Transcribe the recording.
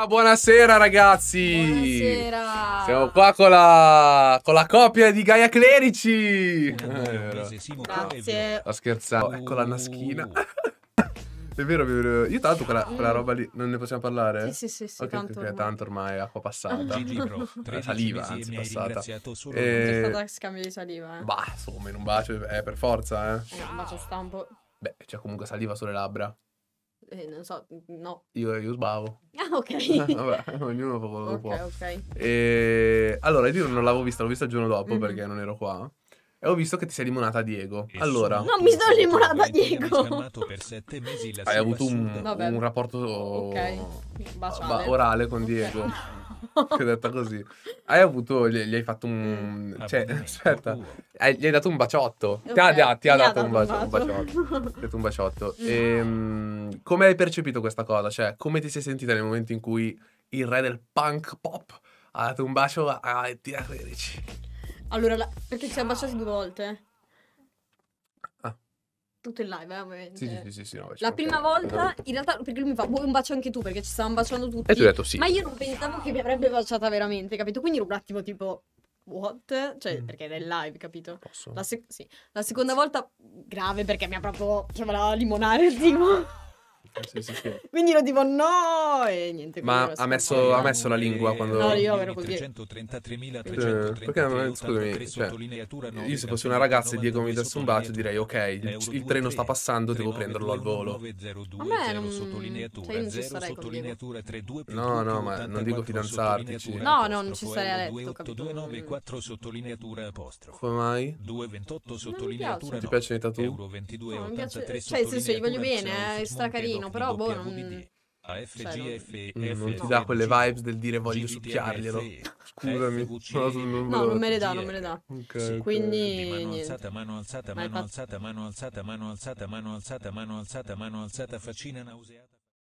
Ciao, buonasera ragazzi! Buonasera! Siamo qua con la, con la coppia di Gaia Clerici! Grazie! Eh, scherzato. scherzando, ecco la uh. naschina. È vero, è vero. Io tanto quella, quella, roba lì non ne possiamo parlare? Sì, sì, sì, sì okay, tanto, ormai. tanto ormai è acqua passata. Gigi, bro, saliva, anzi, passata. Solo eh, e... stato scambio di saliva, eh. Bah, insomma, in un bacio, eh, per forza, eh. Un eh, bacio stampo. Beh, c'è cioè, comunque saliva sulle labbra eh, non so, no. Io, io sbavo. Ah, ok. Vabbè, ognuno fa quello che può. Ok, ok. E... Allora, io non l'avevo vista, l'ho vista il giorno dopo mm-hmm. perché non ero qua. E ho visto che ti sei limonata a Diego. E allora. Non mi sono limonata a Diego. Hai avuto un, un rapporto okay. orale con Diego. Ti ho detto così. Hai avuto, gli, gli hai fatto un... Mm. cioè, aspetta, hai, gli hai dato un baciotto. Okay. Ti, ha, ti ha, ti ha dato, dato, un, bacio, un baciotto. ti ha dato un baciotto. E, ehm, come hai percepito questa cosa? Cioè, come ti sei sentita nel momento in cui il re del punk pop ha dato un bacio a, a, 13? Allora, perché ci ha baciati due volte tutto in live, eh, veramente. Sì, sì, sì, sì no, La prima volta, in realtà, perché lui mi fa, vuoi un bacio anche tu? Perché ci stavamo baciando tutti. E tu hai detto sì. Ma io non pensavo che mi avrebbe baciata veramente, capito? Quindi ero un attimo tipo, what? Cioè, mm. perché è nel live, capito? Posso? La, sec- sì. La seconda volta, mm, grave, perché mi ha proprio, cioè, chiamala limonare, tipo. Quindi lo dico no e niente. Ma ha messo, ha messo, la lingua quando... No, io ero così. perché scusami, cioè, io se fossi una ragazza e Diego mi desse un bacio direi ok, il, treno sta passando, devo prenderlo al volo. A me non... Cioè, non ci sarei No, no, ma non dico fidanzarti. No, no, non ci sarei a letto, capito? Come mai? non sottolineatura Ti piacciono i tatu? Cioè, nel senso, gli voglio bene, eh, sta è carino, però boh, non... AFGFE ah, cioè, non ti dà mm, quelle vibes del dire voglio succhiarglielo. Scusami, non no, non me le dà, non me le dà. Okay, Quindi mano mano alzata, mano alzata, mano alzata, mano alzata, mano alzata, mano alzata, mano alzata, faccina nauseata.